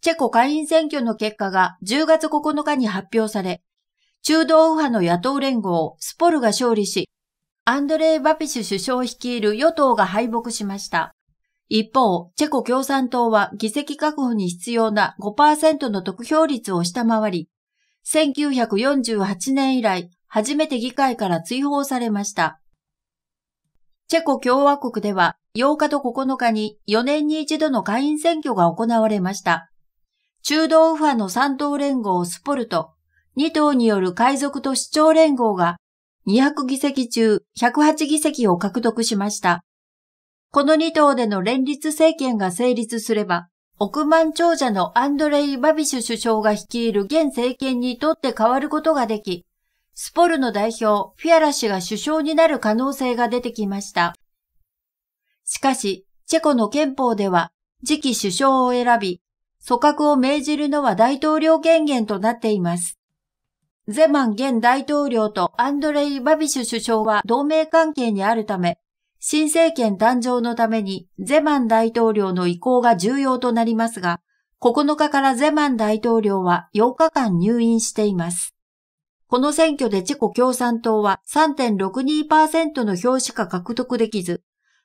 チェコ会員選挙の結果が10月9日に発表され、中道右派の野党連合スポルが勝利し、アンドレイ・バピシュ首相率いる与党が敗北しました。一方、チェコ共産党は議席確保に必要な5%の得票率を下回り、1948年以来、初めて議会から追放されました。チェコ共和国では8日と9日に4年に一度の会員選挙が行われました。中道右派の三党連合スポルト、二党による海賊と市長連合が200議席中108議席を獲得しました。この二党での連立政権が成立すれば、億万長者のアンドレイ・バビシュ首相が率いる現政権にとって変わることができ、スポルの代表、フィアラ氏が首相になる可能性が出てきました。しかし、チェコの憲法では、次期首相を選び、組閣を命じるのは大統領権限となっています。ゼマン現大統領とアンドレイ・バビシュ首相は同盟関係にあるため、新政権誕生のためにゼマン大統領の意向が重要となりますが、9日からゼマン大統領は8日間入院しています。この選挙でチェコ共産党は3.62%の票しか獲得できず、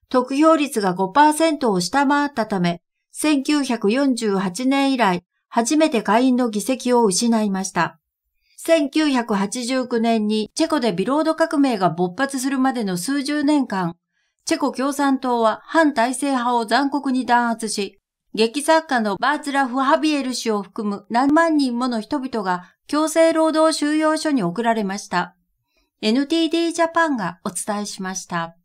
得票率が5%を下回ったため、1948年以来、初めて会員の議席を失いました。1989年にチェコでビロード革命が勃発するまでの数十年間、チェコ共産党は反体制派を残酷に弾圧し、劇作家のバーツラフ・ハビエル氏を含む何万人もの人々が強制労働収容所に送られました。NTD ジャパンがお伝えしました。